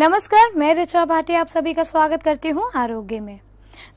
नमस्कार मैं रिचा भाटी आप सभी का स्वागत करती हूँ आरोग्य में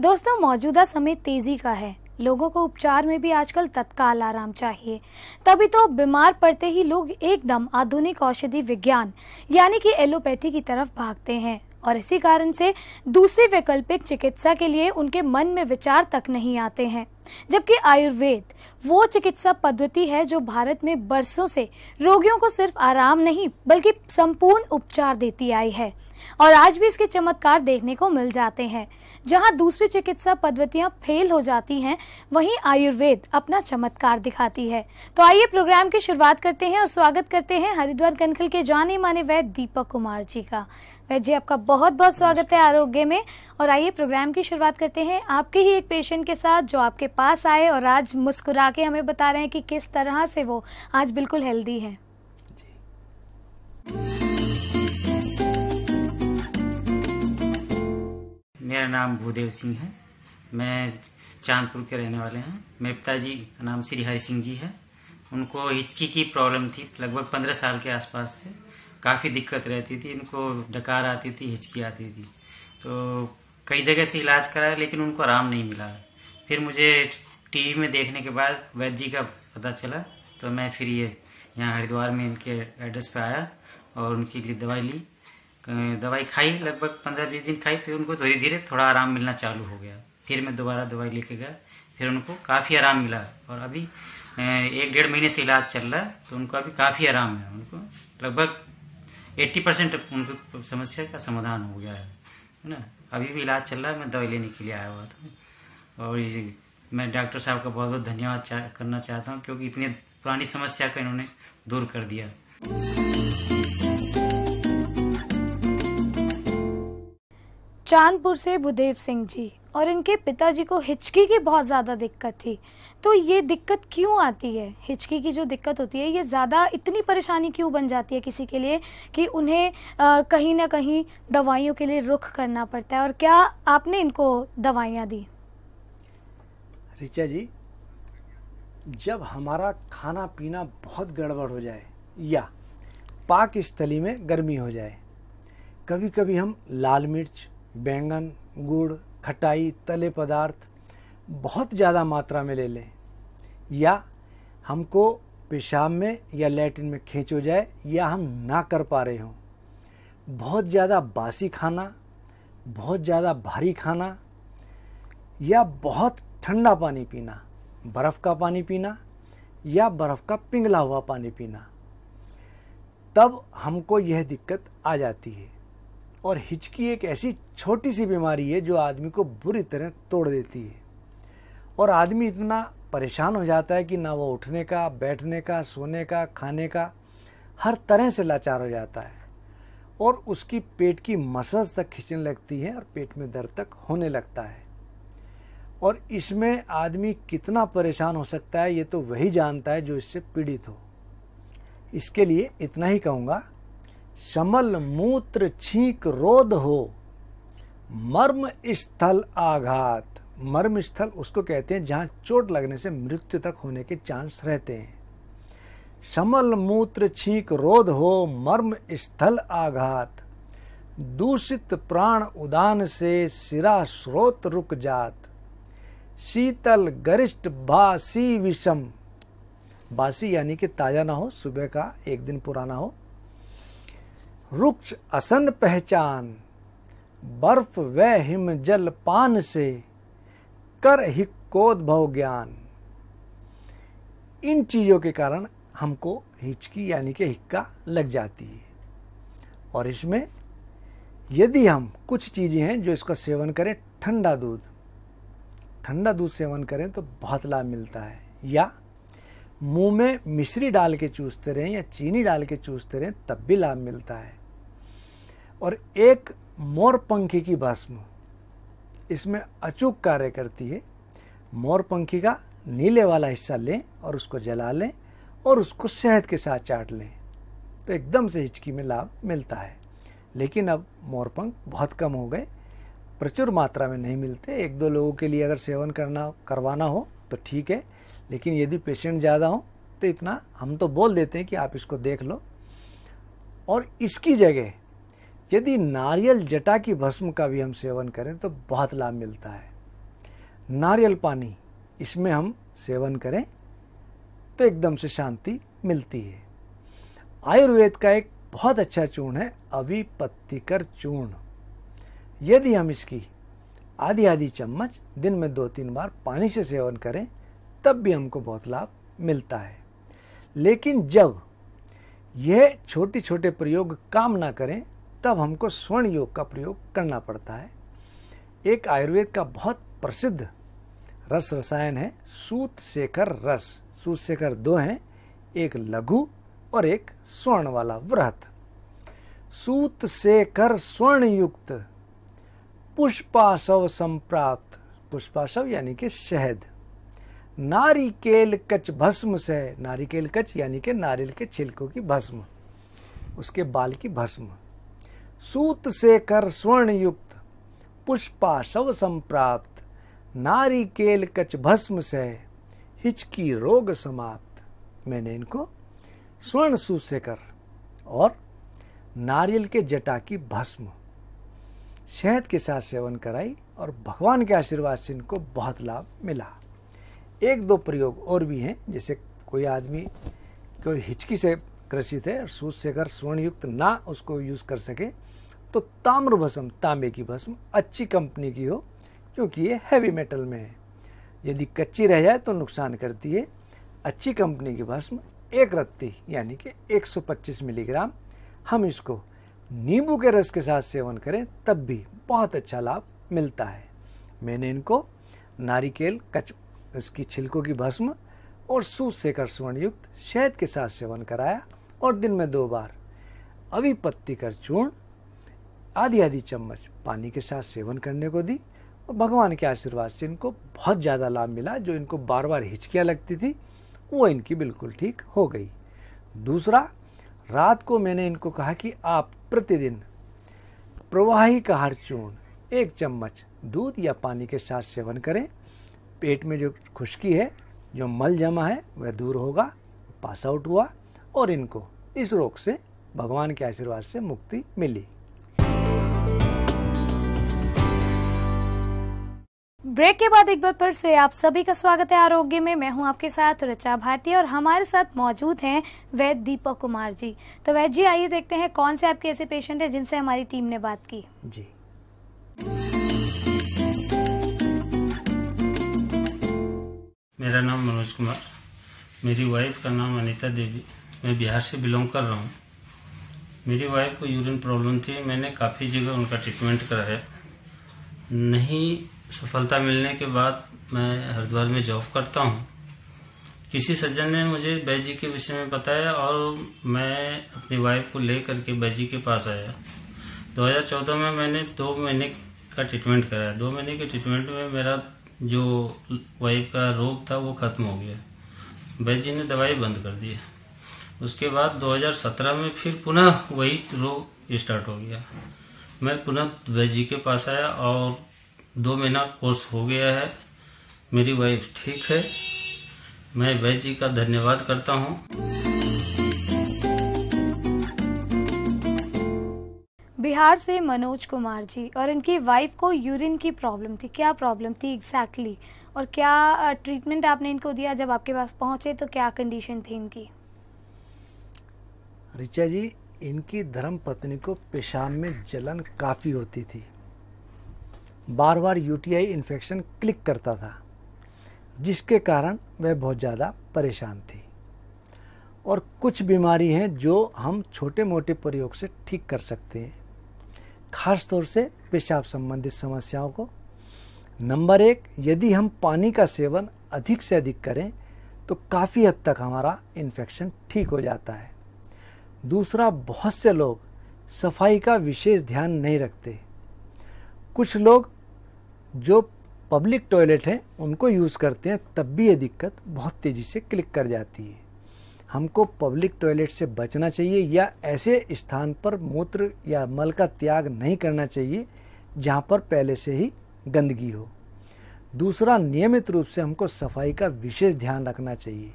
दोस्तों मौजूदा समय तेजी का है लोगों को उपचार में भी आजकल तत्काल आराम चाहिए तभी तो बीमार पड़ते ही लोग एकदम आधुनिक औषधि विज्ञान यानी कि एलोपैथी की तरफ भागते हैं और इसी कारण से दूसरी वैकल्पिक चिकित्सा के लिए उनके मन में विचार तक नहीं आते हैं जबकि आयुर्वेद वो चिकित्सा पद्धति है जो भारत में बरसों से रोगियों को सिर्फ आराम नहीं बल्कि संपूर्ण उपचार देती आई है और आज भी इसके चमत्कार देखने को मिल जाते हैं जहां दूसरी चिकित्सा पद्धतियां फेल हो जाती हैं वहीं आयुर्वेद अपना चमत्कार दिखाती है तो आइए प्रोग्राम की शुरुआत करते हैं और स्वागत करते हैं हरिद्वार कनखल के जाने माने वैद्य दीपक कुमार जी का वैद्य जी आपका बहुत बहुत स्वागत है आरोग्य में और आइए प्रोग्राम की शुरुआत करते हैं आपके ही एक पेशेंट के साथ जो आपके पास आए और आज मुस्कुरा के हमें बता रहे हैं कि किस तरह से वो आज बिल्कुल हेल्दी है मेरा नाम भूदेव सिंह है मैं चांदपुर के रहने वाले हैं मेरे पिताजी का नाम श्री हरि सिंह जी है उनको हिचकी की प्रॉब्लम थी लगभग पंद्रह साल के आसपास से काफ़ी दिक्कत रहती थी इनको डकार आती थी हिचकी आती थी तो कई जगह से इलाज कराया लेकिन उनको आराम नहीं मिला फिर मुझे टीवी में देखने के बाद वैद्य जी का पता चला तो मैं फिर ये यहाँ हरिद्वार में इनके एड्रेस पे आया और उनके लिए दवाई ली दवाई खाई लगभग पंद्रह बीस दिन खाई फिर उनको धीरे धीरे थोड़ा आराम मिलना चालू हो गया फिर मैं दोबारा दवाई लेके गया फिर उनको काफ़ी आराम मिला और अभी एक डेढ़ महीने से इलाज चल रहा है तो उनको अभी काफ़ी आराम है उनको लगभग एट्टी परसेंट उनको समस्या का समाधान हो गया है है ना अभी भी इलाज चल रहा है मैं दवाई लेने के लिए आया हुआ था और मैं डॉक्टर साहब का बहुत बहुत धन्यवाद चा, करना चाहता हूँ क्योंकि इतनी पुरानी समस्या को इन्होंने दूर कर दिया चांदपुर से भूदेव सिंह जी और इनके पिताजी को हिचकी की बहुत ज़्यादा दिक्कत थी तो ये दिक्कत क्यों आती है हिचकी की जो दिक्कत होती है ये ज़्यादा इतनी परेशानी क्यों बन जाती है किसी के लिए कि उन्हें आ, कहीं ना कहीं दवाइयों के लिए रुख करना पड़ता है और क्या आपने इनको दवाइयाँ दी रिचा जी जब हमारा खाना पीना बहुत गड़बड़ हो जाए या पाक स्थली में गर्मी हो जाए कभी कभी हम लाल मिर्च बैंगन गुड़ खटाई तले पदार्थ बहुत ज़्यादा मात्रा में ले लें या हमको पेशाब में या लेटिन में खींच हो जाए या हम ना कर पा रहे हों बहुत ज़्यादा बासी खाना बहुत ज़्यादा भारी खाना या बहुत ठंडा पानी पीना बर्फ़ का पानी पीना या बर्फ़ का पिघला हुआ पानी पीना तब हमको यह दिक्कत आ जाती है और हिचकी एक ऐसी छोटी सी बीमारी है जो आदमी को बुरी तरह तोड़ देती है और आदमी इतना परेशान हो जाता है कि ना वो उठने का बैठने का सोने का खाने का हर तरह से लाचार हो जाता है और उसकी पेट की मसल्स तक खींचने लगती है और पेट में दर्द तक होने लगता है और इसमें आदमी कितना परेशान हो सकता है ये तो वही जानता है जो इससे पीड़ित हो इसके लिए इतना ही कहूँगा समल मूत्र छींक रोध हो मर्म स्थल आघात मर्म स्थल उसको कहते हैं जहां चोट लगने से मृत्यु तक होने के चांस रहते हैं समल मूत्र छींक रोध हो मर्म स्थल आघात दूषित प्राण उदान से सिरा स्रोत रुक जात शीतल गरिष्ठ बासी विषम बासी यानी कि ताज़ा ना हो सुबह का एक दिन पुराना हो रुक्ष असन पहचान बर्फ व हिम जल पान से कर हिक्कोद्भव ज्ञान इन चीज़ों के कारण हमको हिचकी यानी कि हिक्का लग जाती है और इसमें यदि हम कुछ चीज़ें हैं जो इसका सेवन करें ठंडा दूध ठंडा दूध सेवन करें तो बहुत लाभ मिलता है या मुंह में मिश्री डाल के चूसते रहें या चीनी डाल के चूसते रहें तब भी लाभ मिलता है और एक मोर पंखी की भस्म इसमें अचूक कार्य करती है मोर पंखी का नीले वाला हिस्सा लें और उसको जला लें और उसको शहद के साथ चाट लें तो एकदम से हिचकी में लाभ मिलता है लेकिन अब मोरपंख बहुत कम हो गए प्रचुर मात्रा में नहीं मिलते एक दो लोगों के लिए अगर सेवन करना करवाना हो तो ठीक है लेकिन यदि पेशेंट ज़्यादा हो तो इतना हम तो बोल देते हैं कि आप इसको देख लो और इसकी जगह यदि नारियल जटा की भस्म का भी हम सेवन करें तो बहुत लाभ मिलता है नारियल पानी इसमें हम सेवन करें तो एकदम से शांति मिलती है आयुर्वेद का एक बहुत अच्छा चूर्ण है अविपत्तिकर चूर्ण यदि हम इसकी आधी आधी चम्मच दिन में दो तीन बार पानी से सेवन करें तब भी हमको बहुत लाभ मिलता है लेकिन जब यह छोटे छोटे प्रयोग काम ना करें तब हमको स्वर्ण योग का प्रयोग करना पड़ता है एक आयुर्वेद का बहुत प्रसिद्ध रस रसायन है सूत शेखर रस सूत शेखर दो हैं एक लघु और एक स्वर्ण वाला वृहत सूत शेखर स्वर्ण युक्त पुष्पाशव संप्राप्त पुष्पाशव यानी कि शहद नारिकेल कच भस्म से नारिकेल कच यानी कि नारियल के छिलकों की भस्म उसके बाल की भस्म सूत से कर स्वर्ण युक्त पुष्पाशव संप्राप्त नारी केल कच भस्म से हिचकी रोग समाप्त मैंने इनको स्वर्ण सूत से कर और नारियल के जटा की भस्म शहद के साथ सेवन कराई और भगवान के आशीर्वाद से इनको बहुत लाभ मिला एक दो प्रयोग और भी हैं जैसे कोई आदमी कोई हिचकी से ग्रसित है और सूद से अगर स्वर्णयुक्त ना उसको यूज़ कर सके तो ताम्र भस्म तांबे की भस्म अच्छी कंपनी की हो क्योंकि ये हैवी मेटल में है यदि कच्ची रह जाए तो नुकसान करती है अच्छी कंपनी की भस्म एक रत्ती यानी कि 125 मिलीग्राम हम इसको नींबू के रस के साथ सेवन करें तब भी बहुत अच्छा लाभ मिलता है मैंने इनको नारिकेल कच उसकी छिलकों की भस्म और सूत कर स्वर्णयुक्त शहद के साथ सेवन कराया और दिन में दो बार अभी पत्ती कर चूर्ण आधी आधी चम्मच पानी के साथ सेवन करने को दी और भगवान के आशीर्वाद से इनको बहुत ज़्यादा लाभ मिला जो इनको बार बार हिचकियाँ लगती थी वो इनकी बिल्कुल ठीक हो गई दूसरा रात को मैंने इनको कहा कि आप प्रतिदिन प्रवाही का हर चूर्ण एक चम्मच दूध या पानी के साथ सेवन करें पेट में जो खुश्की है जो मल जमा है वह दूर होगा पास आउट हुआ और इनको इस रोग से भगवान के आशीर्वाद से मुक्ति मिली ब्रेक के बाद एक बार फिर से आप सभी का स्वागत है आरोग्य में मैं हूं आपके साथ रचा भाटी और हमारे साथ मौजूद हैं वैद्य दीपक कुमार जी तो वैद्य जी आइए देखते हैं कौन से आपके ऐसे पेशेंट हैं जिनसे हमारी टीम ने बात की जी मेरा नाम मनोज कुमार मेरी वाइफ का नाम अनिता देवी मैं बिहार से बिलोंग कर रहा हूँ मेरी वाइफ को यूरिन प्रॉब्लम थी मैंने काफ़ी जगह उनका ट्रीटमेंट कराया नहीं सफलता मिलने के बाद मैं हरिद्वार में जॉब करता हूँ किसी सज्जन ने मुझे बैजी के विषय में बताया और मैं अपनी वाइफ को ले करके बैजी के पास आया 2014 में मैंने दो महीने का ट्रीटमेंट कराया दो महीने के ट्रीटमेंट में मेरा जो वाइफ का रोग था वो ख़त्म हो गया बैजी ने दवाई बंद कर दी है उसके बाद 2017 में फिर पुनः वही रोग स्टार्ट हो गया मैं पुनः वैजी के पास आया और दो महीना कोर्स हो गया है मेरी वाइफ ठीक है मैं वैजी का धन्यवाद करता हूँ बिहार से मनोज कुमार जी और इनकी वाइफ को यूरिन की प्रॉब्लम थी क्या प्रॉब्लम थी एग्जैक्टली exactly? और क्या ट्रीटमेंट आपने इनको दिया जब आपके पास पहुंचे तो क्या कंडीशन थी इनकी ऋचा जी इनकी धर्म पत्नी को पेशाब में जलन काफ़ी होती थी बार बार यूटीआई इन्फेक्शन क्लिक करता था जिसके कारण वह बहुत ज़्यादा परेशान थी और कुछ बीमारी हैं जो हम छोटे मोटे प्रयोग से ठीक कर सकते हैं खास तौर से पेशाब संबंधित समस्याओं को नंबर एक यदि हम पानी का सेवन अधिक से अधिक करें तो काफ़ी हद तक हमारा इन्फेक्शन ठीक हो जाता है दूसरा बहुत से लोग सफाई का विशेष ध्यान नहीं रखते कुछ लोग जो पब्लिक टॉयलेट हैं उनको यूज़ करते हैं तब भी ये दिक्कत बहुत तेज़ी से क्लिक कर जाती है हमको पब्लिक टॉयलेट से बचना चाहिए या ऐसे स्थान पर मूत्र या मल का त्याग नहीं करना चाहिए जहाँ पर पहले से ही गंदगी हो दूसरा नियमित रूप से हमको सफाई का विशेष ध्यान रखना चाहिए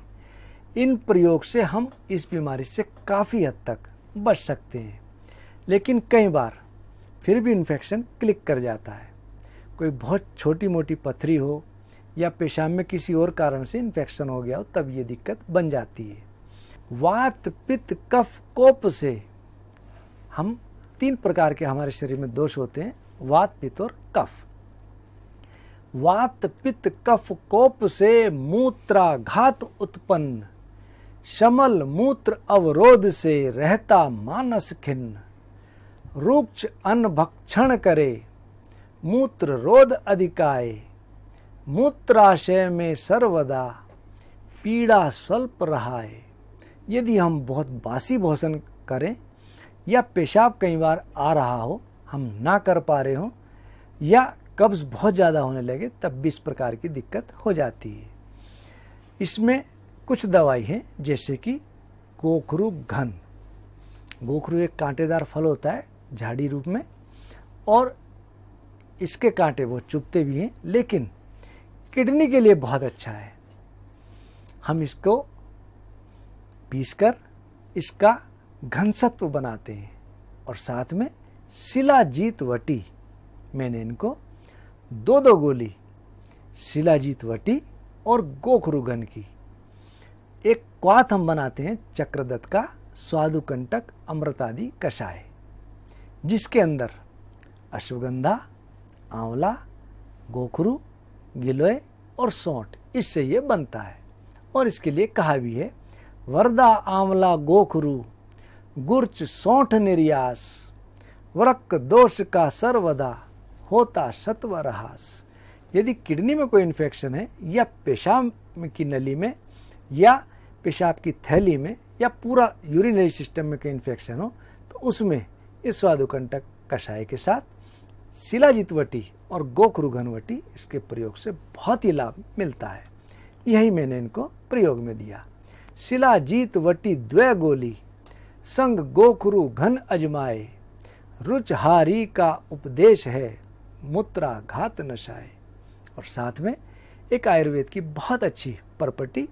इन प्रयोग से हम इस बीमारी से काफ़ी हद तक बच सकते हैं लेकिन कई बार फिर भी इन्फेक्शन क्लिक कर जाता है कोई बहुत छोटी मोटी पथरी हो या पेशाब में किसी और कारण से इन्फेक्शन हो गया हो तब ये दिक्कत बन जाती है वात पित्त कफ कोप से हम तीन प्रकार के हमारे शरीर में दोष होते हैं वात पित्त और कफ वात पित्त कफ कोप से मूत्राघात उत्पन्न शमल मूत्र अवरोध से रहता मानस खिन्न रूक्ष अनभक्षण करे मूत्र रोध अधिकाए मूत्राशय में सर्वदा पीड़ा स्वल्प रहा है यदि हम बहुत बासी भोजन करें या पेशाब कई बार आ रहा हो हम ना कर पा रहे हो या कब्ज़ बहुत ज़्यादा होने लगे तब भी इस प्रकार की दिक्कत हो जाती है इसमें कुछ दवाई हैं जैसे कि गोखरू घन गोखरू एक कांटेदार फल होता है झाड़ी रूप में और इसके कांटे वो चुपते भी हैं लेकिन किडनी के लिए बहुत अच्छा है हम इसको पीसकर इसका घनसत्व बनाते हैं और साथ में शिलाजीत वटी मैंने इनको दो दो गोली शिलाजीत वटी और घन की एक क्वाथ हम बनाते हैं चक्रदत्त का स्वादुकंटक अमृतादि कषाय जिसके अंदर अश्वगंधा आंवला गोखरू गिलोय और सौठ इससे ये बनता है और इसके लिए कहा भी है वरदा आंवला गोखरू गुर्च सौठ निर्यास वरक दोष का सर्वदा होता सत्व रहास यदि किडनी में कोई इन्फेक्शन है या पेशाब की नली में या पेशाब की थैली में या पूरा यूरिनरी सिस्टम में कोई इन्फेक्शन हो तो उसमें इस स्वादुकंटक कषाय के साथ वटी और घनवटी इसके प्रयोग से बहुत ही लाभ मिलता है यही मैंने इनको प्रयोग में दिया शिलाजीत वटी द्वय गोली संग गोखरु घन अजमाए रुचहारी का उपदेश है मुत्रा घात नशाए और साथ में एक आयुर्वेद की बहुत अच्छी प्रॉपर्टी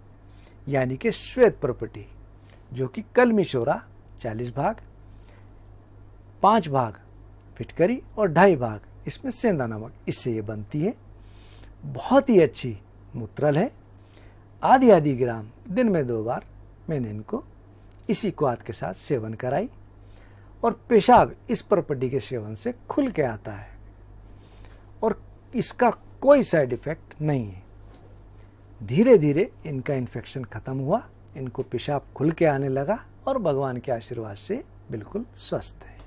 यानी कि श्वेत प्रॉपर्टी जो कि कल मिशोरा चालीस भाग पांच भाग फिटकरी और ढाई भाग इसमें सेंधा नमक इससे ये बनती है बहुत ही अच्छी मूत्रल है आधी आधी ग्राम दिन में दो बार मैंने इनको इसी क्वाद के साथ सेवन कराई और पेशाब इस प्रॉपर्टी के सेवन से खुल के आता है और इसका कोई साइड इफेक्ट नहीं है धीरे धीरे इनका इन्फेक्शन ख़त्म हुआ इनको पेशाब खुल के आने लगा और भगवान के आशीर्वाद से बिल्कुल स्वस्थ है